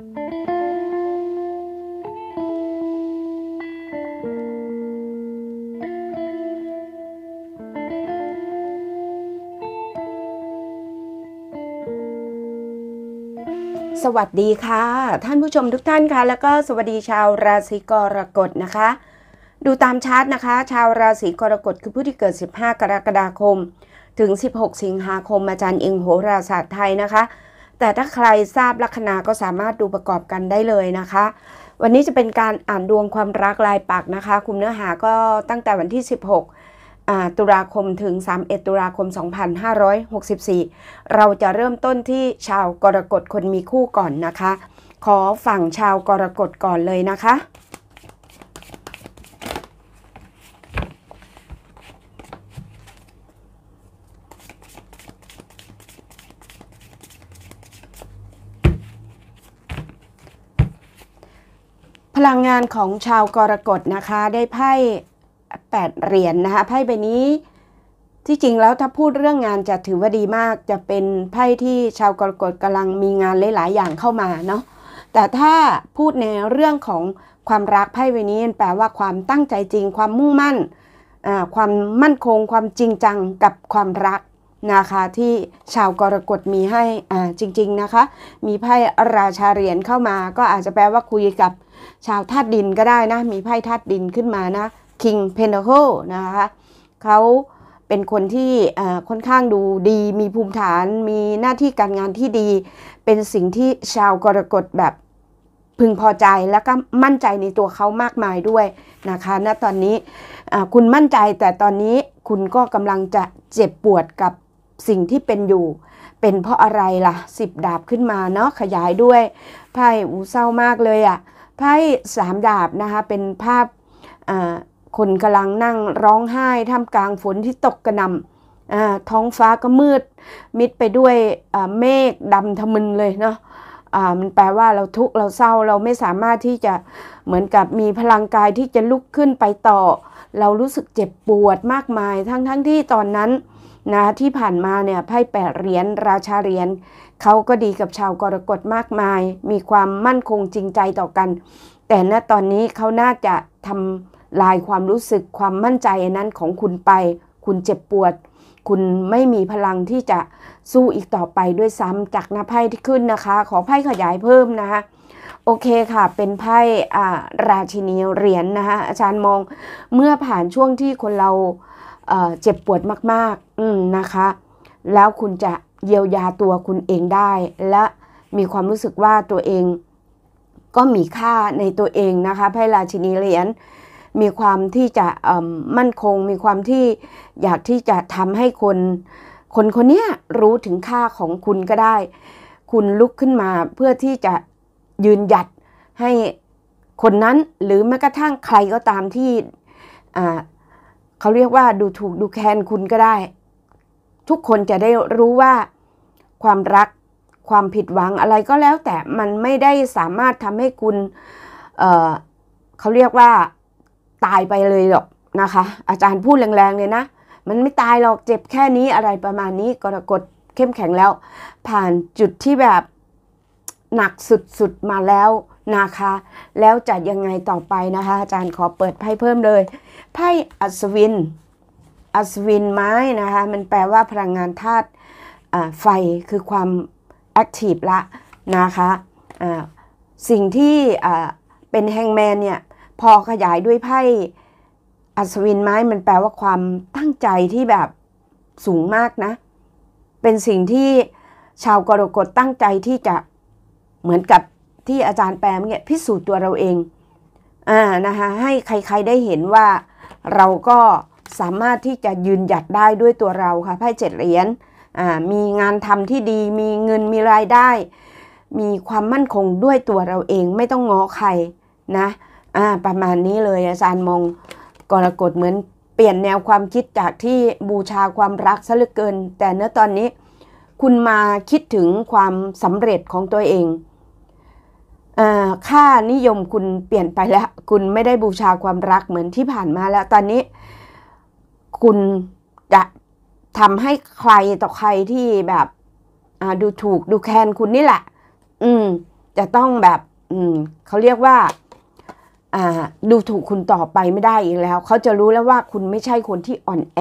สวัสดีค่ะ ท่านผู้ชมทุกท่านคะ่ะ แล้วก็สวัสดีชาวราศีกรกฎนะคะ ดูตามชาร์ตนะคะ ชาวราศีกรกฎคือผู้ที่เกิด 15 กรกฎาคม ถึง 16 สิงหาคมอาจารย์เองโหราศาสตร์ไทยนะคะแต่ถ้าใครทราบลัคนาก็สามารถดูประกอบกันได้เลยนะคะ วันนี้จะเป็นการอ่านดวงความรักลายปักนะคะ คุมเนื้อหาก็ตั้งแต่วันที่ 16 ตุลาคมถึง 31 ตุลาคม 2564 เราจะเริ่มต้นที่ชาวกรกฎคนมีคู่ก่อนนะคะ ขอฝั่งชาวกรกฎก่อนเลยนะคะพลังงานของชาวกรกฎนะคะได้ไพ่แปดเหรียญนนะคะไพ่ใบนี้ที่จริงแล้วถ้าพูดเรื่องงานจะถือว่าดีมากจะเป็นไพ่ที่ชาวกรกฎกำลังมีงานหลายๆ อย่างเข้ามาเนาะแต่ถ้าพูดในเรื่องของความรักไพ่ใบนี้แปลว่าความตั้งใจจริง ความมุ่งมั่นความมั่นคงความจริงจังกับความรักนะคะที่ชาวกรกฎมีให้อ่าจริงๆนะคะ มีไพ่ราชาเหรียญเข้ามา ก็อาจจะแปลว่าคุยกับชาวธาตุดินก็ได้นะ มีไพ่ธาตุดินขึ้นมานะ King Pentacle นะคะเขาเป็นคนที่ค่อนข้างดูดี มีภูมิฐานมีหน้าที่การงานที่ดี เป็นสิ่งที่ชาวกรกฎแบบพึงพอใจแล้วก็มั่นใจในตัวเขามากมายด้วยนะคะณนะตอนนี้คุณมั่นใจแต่ตอนนี้คุณก็กำลังจะเจ็บปวดกับสิ่งที่เป็นอยู่เป็นเพราะอะไรล่ะสิบดาบขึ้นมาเนาะขยายด้วยไพ่อูเศร้ามากเลยอะ่ะไพ่สามดาบนะคะเป็นภาพคนกำลังนั่งร้องไห้ท่ามกลางฝนที่ตกกระนำท้องฟ้าก็มืด มิดไปด้วยเมฆดำทะมึนเลยเนาะมันแปลว่าเราทุกข์เราเศร้าเราไม่สามารถที่จะเหมือนกับมีพลังกายที่จะลุกขึ้นไปต่อ เรารู้สึกเจ็บปวดมากมายทั้งๆทที่ตอนนั้นนะที่ผ่านมาเนี่ยไพ่แปดเหรียญราชาเหรียญเขาก็ดีกับชาวกรกฎมากมาย มีความมั่นคงจริงใจต่อกัน แต่ณตอนนี้เขาน่าจะทำลายความรู้สึกความมั่นใจนั้นของคุณไป คุณเจ็บปวด คุณไม่มีพลังที่จะสู้อีกต่อไปด้วยซ้ำจากหน้าไพ่ที่ขึ้นนะคะ ขอไพ่ขยายเพิ่มนะคะโอเคค่ะ เป็นไพ่ราชินีเหรียญนะคะอาจารย์มอง เมื่อผ่านช่วงที่คนเราเจ็บปวดมากๆนะคะ แล้วคุณจะเยียวยาตัวคุณเองได้ และมีความรู้สึกว่าตัวเองก็มีค่าในตัวเองนะคะไพ่ราชินีเหรียญ มีความที่จะมั่นคง มีความที่อยากที่จะทำให้คน คนคนนี้รู้ถึงค่าของคุณก็ได้ คุณลุกขึ้นมาเพื่อที่จะยืนหยัดให้คนนั้น หรือแม้กระทั่งใครก็ตามที่เขาเรียกว่าดูถูกดูแคลนคุณก็ได้ ทุกคนจะได้รู้ว่าความรักความผิดหวังอะไรก็แล้วแต่มันไม่ได้สามารถทำให้คุณเเขาเรียกว่าตายไปเลยหรอกนะคะ อาจารย์พูดแรงๆเลยนะมันไม่ตายหรอกเจ็บแค่นี้อะไรประมาณนี้กรกฎเข้มแข็งแล้ว ผ่านจุดที่แบบหนักสุดๆมาแล้วนะคะแล้วจะยังไงต่อไปนะคะ อาจารย์ขอเปิดไพ่เพิ่มเลยไพ่อัศวินอัศวินไม้นะคะมันแปลว่าพลังงานธาตุไฟคือความแอคทีฟละนะคะะสิ่งที่เป็นแฮงแมนเนี่ยพอขยายด้วยไพ่อัศวินไม้ มันแปลว่าความตั้งใจที่แบบสูงมากนะเป็นสิ่งที่ชาวกรกฎตั้งใจที่จะเหมือนกับที่อาจารย์แปมเนี่ยพิสูจน์ตัวเราเอง อ่า นะคะ ให้ใครๆได้เห็นว่าเราก็สามารถที่จะยืนหยัดได้ด้วยตัวเราค่ะ ไพ่เจ็ดเหรียญ อ่า มีงานทำที่ดี มีเงิน มีรายได้ มีความมั่นคงด้วยตัวเราเองไม่ต้องง้อใครนะ อ่า ประมาณนี้เลย อาจารย์มองกรกฎเหมือนเปลี่ยนแนวความคิดจากที่บูชาความรักซะเหลือเกิน แต่เนื้อตอนนี้คุณมาคิดถึงความสำเร็จของตัวเองค่านิยมคุณเปลี่ยนไปแล้ว คุณไม่ได้บูชาความรักเหมือนที่ผ่านมาแล้ว ตอนนี้ คุณจะทำให้ใครต่อใครที่แบบดูถูกดูแคลนคุณนี่แหละ อืม จะต้องแบบ อืมเขาเรียกว่า อ่าดูถูกคุณต่อไปไม่ได้อีกแล้วเขาจะรู้แล้วว่าคุณไม่ใช่คนที่อ่อนแอ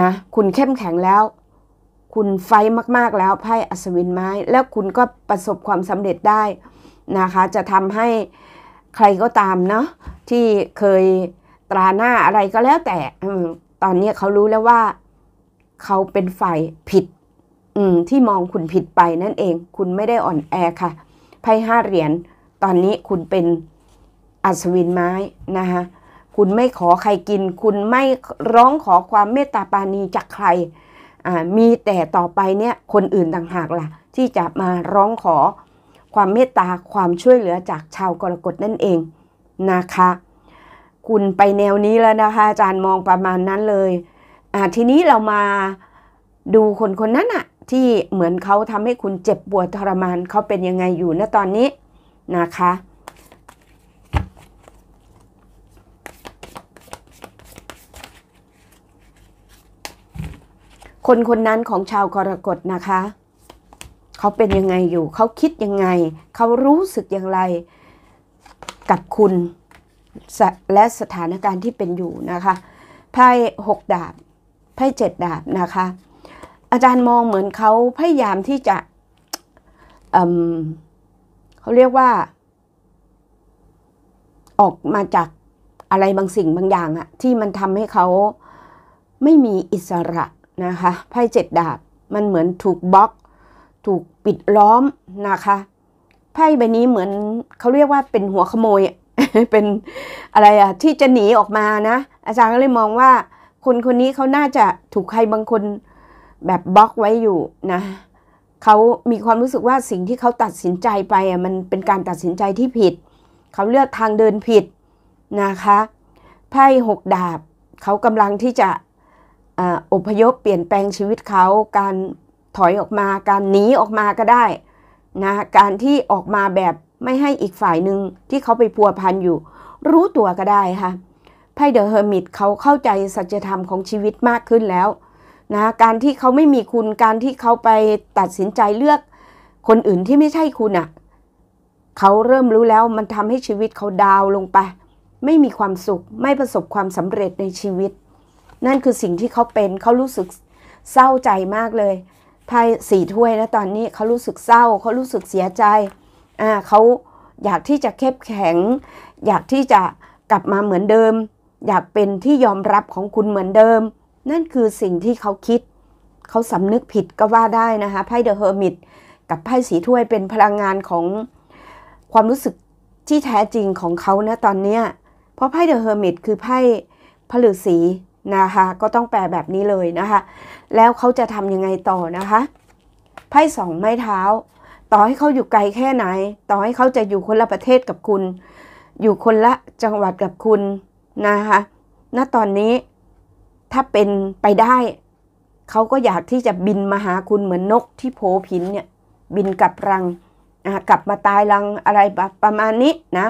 นะคุณเข้มแข็งแล้ว คุณไฟมากๆแล้วไพ่อัศวินไม้ แล้วคุณก็ประสบความสำเร็จได้นะคะจะทำให้ใครก็ตามเนาะที่เคยตราหน้าอะไรก็แล้วแต่ตอนนี้เขารู้แล้วว่าเขาเป็นฝ่ายผิดที่มองคุณผิดไปนั่นเองคุณไม่ได้อ่อนแอค่ะไพ่ห้าเหรียญตอนนี้คุณเป็นอัศวินไม้นะคะคุณไม่ขอใครกิน คุณไม่ร้องขอความเมตตาปานีจากใครมีแต่ต่อไปเนี่ยคนอื่นต่างหากละ่ะ ที่จะมาร้องขอความเมตตาความช่วยเหลือจากชาวกรกฎนั่นเองนะคะ คุณไปแนวนี้แล้วนะคะอาจารย์มองประมาณนั้นเลยอ่าทีนี้เรามาดูคนคนนั้นอะที่เหมือนเขาทำให้คุณเจ็บปวดทรมานเขาเป็นยังไงอยู่ณตอนนี้นะคะ คนคนนั้นของชาวกรกฎนะคะเขาเป็นยังไงอยู่ เขาคิดยังไง เขารู้สึกอย่างไรกับคุณและสถานการณ์ที่เป็นอยู่นะคะไพ่หกดาบไพ่เจ็ดดาบนะคะอาจารย์มองเหมือนเขาพยายามที่จะเเขาเรียกว่าออกมาจากอะไรบางสิ่งบางอย่างอะที่มันทำให้เขาไม่มีอิสระ นะคะไพ่เจ็ดดาบมันเหมือนถูกบล็อกถูกปิดล้อมนะคะ ไพ่ใบนี้เหมือนเขาเรียกว่าเป็นหัวขโมย เป็นอะไรอะที่จะหนีออกมานะ อาจารย์ก็เลยมองว่าคนคนนี้เขาน่าจะถูกใครบางคนแบบบล็อกไว้อยู่นะเขามีความรู้สึกว่าสิ่งที่เขาตัดสินใจไปอ่ะมันเป็นการตัดสินใจที่ผิดเขาเลือกทางเดินผิดนะคะ ไพ่หกดาบเขากำลังที่จะอพยพเปลี่ยนแปลงชีวิตเขาการถอยออกมา การหนีออกมาก็ได้นะ การที่ออกมาแบบไม่ให้อีกฝ่ายหนึ่งที่เขาไปพัวพันอยู่ รู้ตัวก็ได้ค่ะ ไพ่เดอะเฮอร์มิตเขาเข้าใจสัจธรรมของชีวิตมากขึ้นแล้วนะ การที่เขาไม่มีคุณ การที่เขาไปตัดสินใจเลือก คนอื่นที่ไม่ใช่คุณอะ่ะเขาเริ่มรู้แล้วมันทำให้ชีวิตเขาดาวลงไป ไม่มีความสุขไม่ประสบความสำเร็จในชีวิต นั่นคือสิ่งที่เขาเป็นเขารู้สึกเศร้าใจมากเลยไพ่สี่ถ้วยนะตอนนี้เขารู้สึกเศร้าเขารู้สึกเสียใจอ่าเขาอยากที่จะเข้มแข็ง อยากที่จะกลับมาเหมือนเดิม อยากเป็นที่ยอมรับของคุณเหมือนเดิม นั่นคือสิ่งที่เขาคิดเขาสำนึกผิดก็ว่าได้นะคะไพ่เดอะเฮอร์มิตกับไพ่สีถ้วยเป็นพลังงานของ ความรู้สึกที่แท้จริงของเขานะตอนนี้เพราะไพ่เดอะเฮอร์มิตคือไพ่พฤสีนะคะก็ต้องแปลแบบนี้เลยนะคะแล้วเขาจะทำยังไงต่อนะคะไพ่สองไม้เท้า ต่อให้เขาอยู่ไกลแค่ไหน ต่อให้เขาจะอยู่คนละประเทศกับคุณ อยู่คนละจังหวัดกับคุณนะคะณตอนนี้ถ้าเป็นไปได้ เขาก็อยากที่จะบินมาหาคุณเหมือนนกที่โผผินเนี่ยบินกลับรัง กลับมาตายรังอะไรประมาณนี้นะ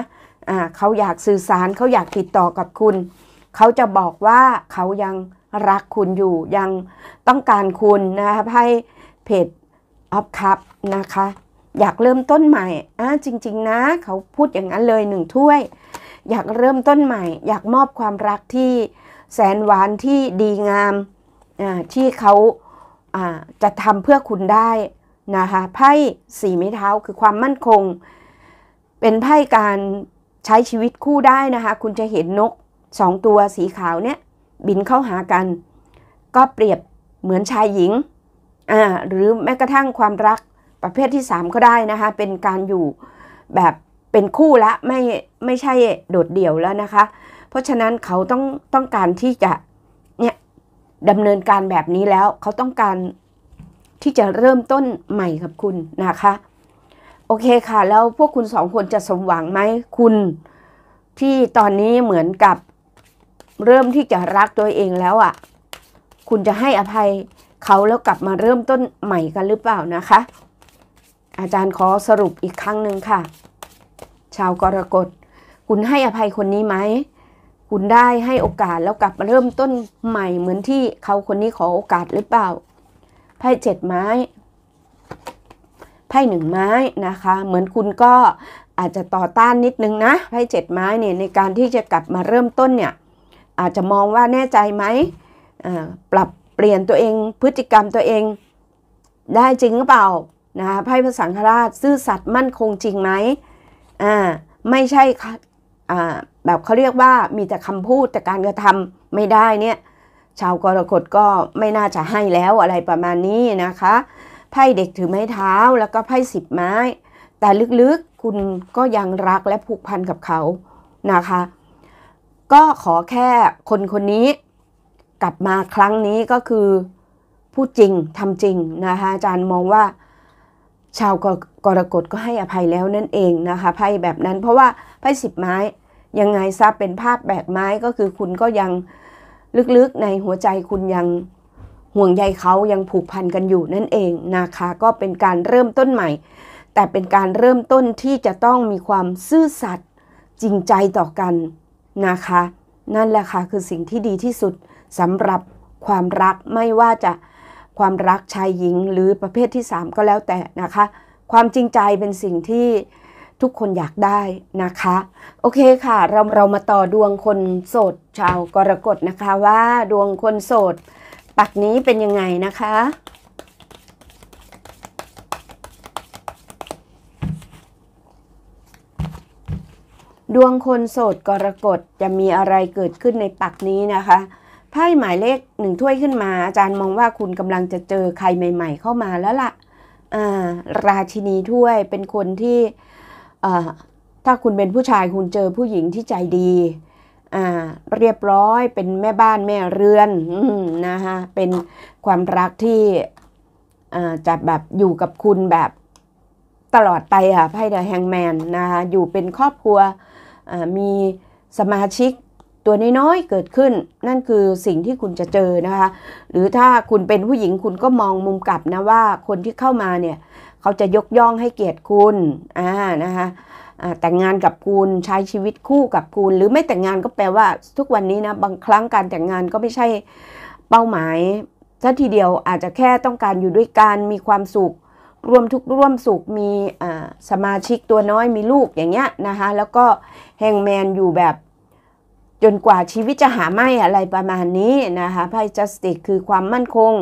ะเขาอยากสื่อสารเขาอยากติดต่อกับคุณเขาจะบอกว่าเขายังรักคุณอยู่ยังต้องการคุณนะคะให้เพจออฟคัพนะคะ อยากเริ่มต้นใหม่อ่าจริง ๆ นะเขาพูดอย่างนั้นเลยหนึ่งถ้วย อยากเริ่มต้นใหม่อยากมอบความรักที่แสนหวานที่ดีงามอ่าที่เขา อ่า จะทำเพื่อคุณได้นะคะไพ่สี่ไม้เท้าคือความมั่นคง เป็นไพ่การใช้ชีวิตคู่ได้นะคะคุณจะเห็นนกสองตัวสีขาวเนี่ยบินเข้าหากัน ก็เปรียบเหมือนชายหญิงอ่าหรือแม้กระทั่งความรักประเภทที่ 3 ก็ได้นะคะ เป็นการอยู่แบบเป็นคู่ละไม่ไม่ใช่โดดเดี่ยวแล้วนะคะ เพราะฉะนั้นเขาต้องต้องการที่จะเนี่ยดำเนินการแบบนี้แล้วเขาต้องการที่จะเริ่มต้นใหม่กับคุณนะคะ โอเคค่ะแล้ว พวกคุณสองคนจะสมหวังไหมคุณที่ตอนนี้เหมือนกับเริ่มที่จะรักตัวเองแล้วอะ่ะ คุณจะให้อภัยเขาแล้วกลับมาเริ่มต้นใหม่กันหรือเปล่านะคะ อาจารย์ขอสรุปอีกครั้งหนึ่งค่ะ ชาวกรกฎ คุณให้อภัยคนนี้ไหมคุณได้ให้โอกาสแล้วกลับมาเริ่มต้นใหม่เหมือนที่เขาคนนี้ขอโอกาสหรือเปล่า ไพ่เจ็ดไม้ ไพ่หนึ่งไม้นะคะ เหมือนคุณก็อาจจะต่อต้านนิดนึงนะ ไพ่เจ็ดไม้เนี่ยในการที่จะกลับมาเริ่มต้นเนี่ยอาจจะมองว่าแน่ใจไหมปรับเปลี่ยนตัวเองพฤติกรรมตัวเอง ได้จริงหรือเปล่า นะคะไพ่พระสังฆราชซื่อสัตย์มั่นคงจริงไหม ไม่ใช่แบบเขาเรียกว่ามีแต่คำพูดแต่การกระทำไม่ได้เนี่ย ชาวกรกฎก็ไม่น่าจะให้แล้วอะไรประมาณนี้นะคะ ไพ่เด็กถือไม้เท้าแล้วก็ไพ่สิบไม้ แต่ลึกๆคุณก็ยังรักและผูกพันกับเขานะคะก็ขอแค่คนคนนี้กลับมาครั้งนี้ก็คือพูดจริงทำจริงนะคะอาจารย์มองว่าชาวกรกฎก็ให้อภัยแล้วนั่นเองนะคะไพ่แบบนั้น เพราะว่าไพ่สิบไม้ยังไงซะเป็นภาพแบบไม้ก็คือคุณก็ยังลึกๆในหัวใจคุณยังห่วงใยเขายังผูกพันกันอยู่นั่นเองนะคะก็เป็นการเริ่มต้นใหม่แต่เป็นการเริ่มต้นที่จะต้องมีความซื่อสัตย์จริงใจต่อกันนะคะนั่นแหละค่ะคือสิ่งที่ดีที่สุดสำหรับความรักไม่ว่าจะความรักชายหญิงหรือประเภทที่ 3 ก็แล้วแต่นะคะ ความจริงใจเป็นสิ่งที่ทุกคนอยากได้นะคะ โอเคค่ะ เราเรามาต่อดวงคนโสด ชาวกรกฎนะคะว่าดวงคนโสดปักนี้เป็นยังไงนะคะดวงคนโสดกรกฎจะมีอะไรเกิดขึ้นในปักนี้นะคะไพ่หมายเลขหนึ่งถ้วยขึ้นมา อาจารย์มองว่าคุณกำลังจะเจอใครใหม่ ๆ เข้ามาแล้วละ่ะราชินีถ้วยเป็นคนที่ถ้าคุณเป็นผู้ชายคุณเจอผู้หญิงที่ใจดีเรียบร้อยเป็นแม่บ้านแม่เรือนอนะคะเป็นความรักที่จะแบบอยู่กับคุณแบบตลอดไปค่ะไพ่เดอะแฮงแมนนะคะอยู่เป็นครอบครัวมีสมาชิกตัวน้อยๆเกิดขึ้น นั่นคือสิ่งที่คุณจะเจอนะคะหรือถ้าคุณเป็นผู้หญิงคุณก็มองมุมกลับนะว่าคนที่เข้ามาเนี่ย เขาจะยกย่องให้เกียรติคุณ อ่านะคะแต่งงานกับคุณ ใช้ชีวิตคู่กับคุณ หรือไม่แต่งงานก็แปลว่าทุกวันนี้นะบางครั้งการแต่งงานก็ไม่ใช่เป้าหมายซะทีเดียวอาจจะแค่ต้องการอยู่ด้วยกันมีความสุขร่วมทุกร่วมสุขมีสมาชิกตัวน้อยมีลูกอย่างเงี้ย นะคะแล้วก็แฮงแมนอยู่แบบ จนกว่าชีวิตจะหาไม่อะไรประมาณนี้นะคะไพ่จัสติกคือความมั่นคง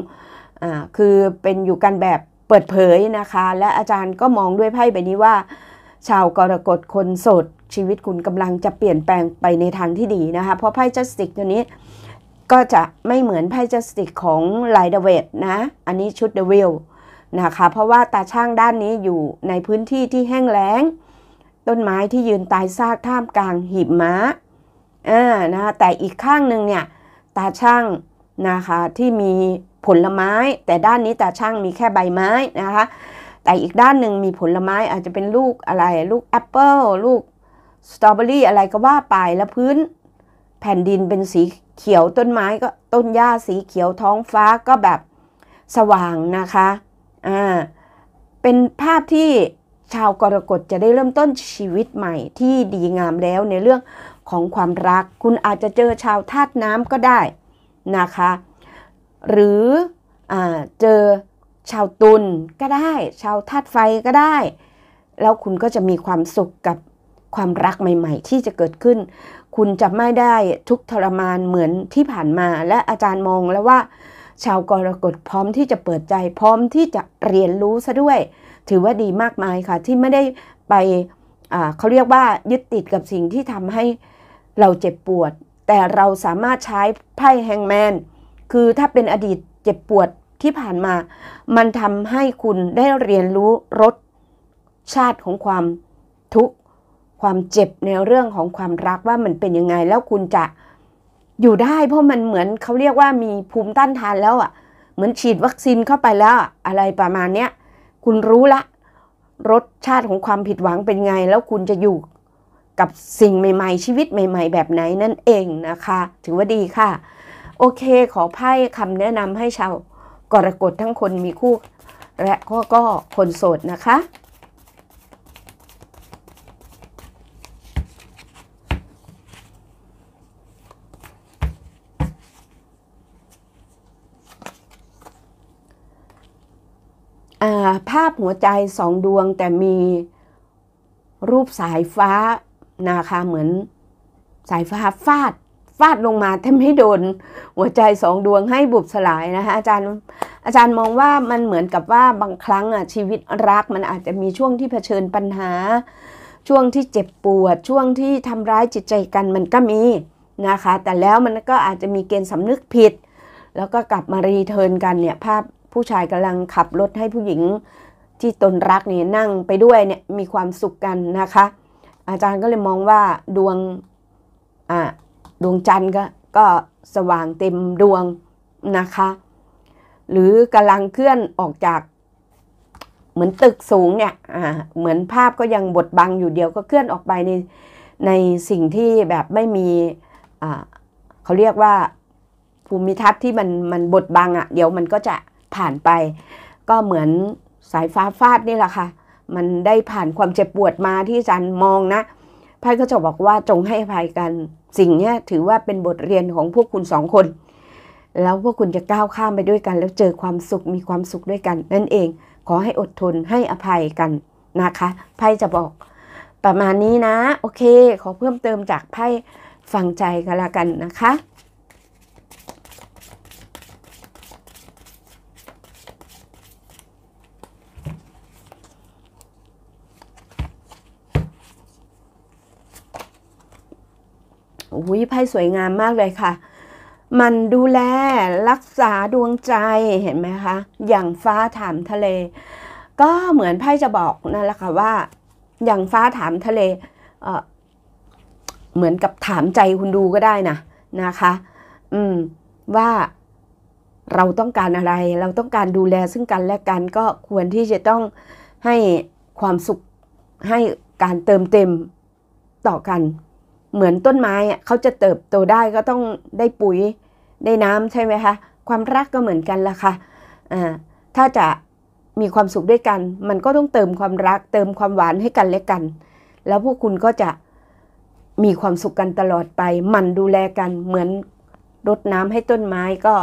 คือเป็นอยู่กันแบบเปิดเผยนะคะและอาจารย์ก็มองด้วยไพ่ใบนี้ว่าชาวกรกฎคนโสด ชีวิตคุณกำลังจะเปลี่ยนแปลงไปในทางที่ดีนะคะเพราะไพ่จัสติกตัวนี้ก็จะไม่เหมือนไพ่จัสติกของไลเดเวตนะอันนี้ชุดเดวิลนะคะ เพราะว่าตาช่างด้านนี้อยู่ในพื้นที่ที่แห้งแล้ง ต้นไม้ที่ยืนตายซากท่ามกลางหิมะอ่านะะแต่อีกข้างหนึ่งเนี่ยตาช่างนะคะที่มีผลไม้ แต่ด้านนี้ตาช่างมีแค่ใบไม้นะคะ แต่อีกด้านหนึ่งมีผลไม้อาจจะเป็นลูกอะไร ลูกแอปเปิลลูกสตรอเบอรี่อะไรก็ว่าไปแล้วพื้น แผ่นดินเป็นสีเขียวต้นไม้ก็ต้นหญ้าสีเขียวท้องฟ้าก็แบบสว่างนะคะอ่าเป็นภาพที่ชาวกรกฎจะได้เริ่มต้นชีวิตใหม่ที่ดีงามแล้วในเรื่องของความรัก คุณอาจจะเจอชาวธาตุน้ำก็ได้นะคะ หรืออเจอชาวตุลก็ได้ ชาวธาตุไฟก็ได้ แล้วคุณก็จะมีความสุขกับความรักใหม่ ๆ ที่จะเกิดขึ้นคุณจะไม่ได้ทุกทรมานเหมือนที่ผ่านมาและอาจารย์มองแล้วว่าชาวกรกฎพร้อมที่จะเปิดใจพร้อมที่จะเรียนรู้ซะด้วย ถือว่าดีมากมายค่ะ ที่ไม่ได้ไปเขาเรียกว่ายึดติดกับสิ่งที่ทำให้เราเจ็บปวดแต่เราสามารถใช้ไพ่แฮงแมนคือถ้าเป็นอดีตเจ็บปวดที่ผ่านมา มันทำให้คุณได้เรียนรู้รสชาติของความทุกข์ความเจ็บในเรื่องของความรักว่ามันเป็นยังไง แล้วคุณจะอยู่ได้เพราะมันเหมือนเขาเรียกว่ามีภูมิต้านทานแล้วอ่ะ เหมือนฉีดวัคซีนเข้าไปแล้วอะไรประมาณเนี้ย คุณรู้ละ รสชาติของความผิดหวังเป็นไง แล้วคุณจะอยู่กับสิ่งใหม่ๆชีวิตใหม่ๆ แบบไหนนั่นเองนะคะ ถือว่าดีค่ะ โอเค ขอไพ่คำแนะนำให้ชาวกรกฎทั้งคนมีคู่และก็คนโสดนะคะภาพหัวใจสองดวงแต่มีรูปสายฟ้านะคะเหมือน สายฟ้าฟาดฟาดลงมาแทบไม่โดน หัวใจสองดวงให้บุบสลายนะคะอาจารย์อาจารย์มองว่ามันเหมือนกับว่าบางครั้งอ่ะชีวิตรักมันอาจจะมีช่วงที่เผชิญปัญหา ช่วงที่เจ็บปวด ช่วงที่ทำร้ายจิตใจกันมันก็มีนะคะ แต่แล้วมันก็อาจจะมีเกณฑ์สำนึกผิด แล้วก็กลับมารีเทิร์นกันเนี่ยภาพผู้ชายกำลังขับรถให้ผู้หญิงที่ตนรักเนี่ยนั่งไปด้วยเนี่ยมีความสุขกันนะคะ อาจารย์ก็เลยมองว่าดวงอ่าดวงจันทร์ก็ก็สว่างเต็มดวงนะคะ หรือกำลังเคลื่อนออกจากเหมือนตึกสูงเนี่ยอ่าเหมือนภาพก็ยังบดบังอยู่เดียวก็เคลื่อนออกไปในในสิ่งที่แบบไม่มีอ่าเขาเรียกว่าภูมิทัศน์ที่มันมันบดบังอะ่ะเดี๋ยวมันก็จะผ่านไปก็เหมือนสายฟ้าฟาดนี่แหละค่ะ มันได้ผ่านความเจ็บปวดมาที่จันมองนะพระก็จะบอกว่าจงให้อภัยกัน สิ่งนี้ถือว่าเป็นบทเรียนของพวกคุณสองคน แล้วพวกคุณจะก้าวข้ามไปด้วยกัน แล้วเจอความสุขมีความสุขด้วยกัน นั่นเอง ขอให้อดทนให้อภัยกันนะคะ ไพ่จะบอก ประมาณนี้นะ โอเค ขอเพิ่มเติมจากไพ่ฟังใจกันละกันนะคะอุ้ยไพ่สวยงามมากเลยค่ะ มันดูแลรักษาดวงใจเห็นไหมคะอย่างฟ้าถามทะเล ก็เหมือนไพ่จะบอกนั่นแหละค่ะว่าอย่างฟ้าถามทะเลเเหมือนกับถามใจคุณดูก็ได้นะนะคะ อืมว่าเราต้องการอะไรเราต้องการดูแลซึ่งกันและกันก็ควรที่จะต้องให้ความสุขให้การเติมเต็มต่อกันเหมือนต้นไม้อะเขาจะเติบโตได้ก็ต้องได้ปุ๋ยได้น้ำใช่ไหมคะความรักก็เหมือนกันละคะ่ะ ถ้าจะมีความสุขด้วยกัน มันก็ต้องเติมความรักเติมความหวานให้กันและกัน แล้วพวกคุณก็จะมีความสุขกันตลอดไปมันดูแลกัน เหมือนรดน้ำให้ต้นไม้ก็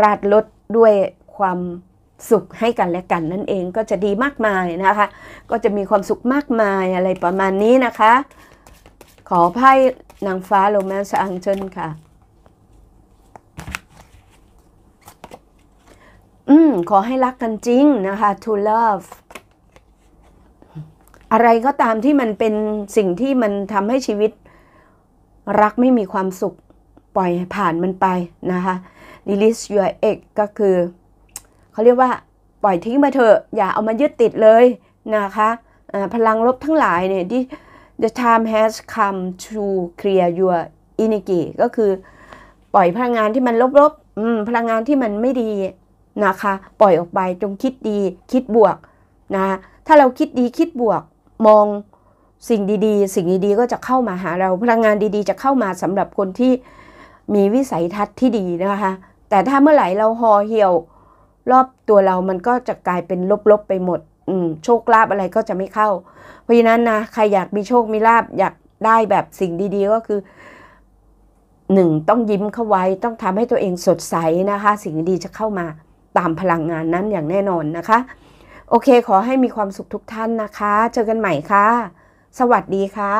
ราดรดด้วยความสุขให้กันและกันนั่นเองก็จะดีมากมายนะคะ ก็จะมีความสุขมากมายอะไรประมาณนี้นะคะขอไพ่นางฟ้าโรแมนซ์อังเจนค่ะ อืม ขอให้ รักกัน จริง นะคะ to love อะไร ก็ตามที่ มัน เป็นสิ่งที่ มันทำให้ชีวิตรักไม่มีความ สุข ปล่อยผ่าน มัน ไป นะคะ release your e x ก็ คือเขาเรียกว่าปล่อย ทิ้งมาเถอะอย่า เอามายึดติดเลย นะคะพลังลบทั้งหลาย เนี่ยที่ the time has come to clear your e n r g y ก็คือปล่อยพลังงานที่มันลบๆพลังงานที่มันไม่ดีนะคะ ปล่อยออกไปจงคิดดีคิดบวกนะถ้าเราคิดดีคิดบวกมองสิ่งดีๆ สิ่งดีๆก็จะเข้ามาหาเราพลังงานดีๆ จะเข้ามาสำหรับคนที่มีวิสัยทัศน์ที่ดีนะคะ แต่ถ้าเมื่อไหร่เราห่อเหี่ยว รอบตัวเรามันก็จะกลายเป็นลบๆ ไปหมดโชคลาภอะไรก็จะไม่เข้า เพราะฉะนั้นนะใครอยากมีโชคมีลาภอยากได้แบบสิ่งดีๆก็คือหนึ่งต้องยิ้มเข้าไว้ ต้องทำให้ตัวเองสดใสนะคะ สิ่งดีจะเข้ามาตามพลังงานนั้นอย่างแน่นอนนะคะ โอเคขอให้มีความสุขทุกท่านนะคะ เจอกันใหม่ค่ะ สวัสดีค่ะ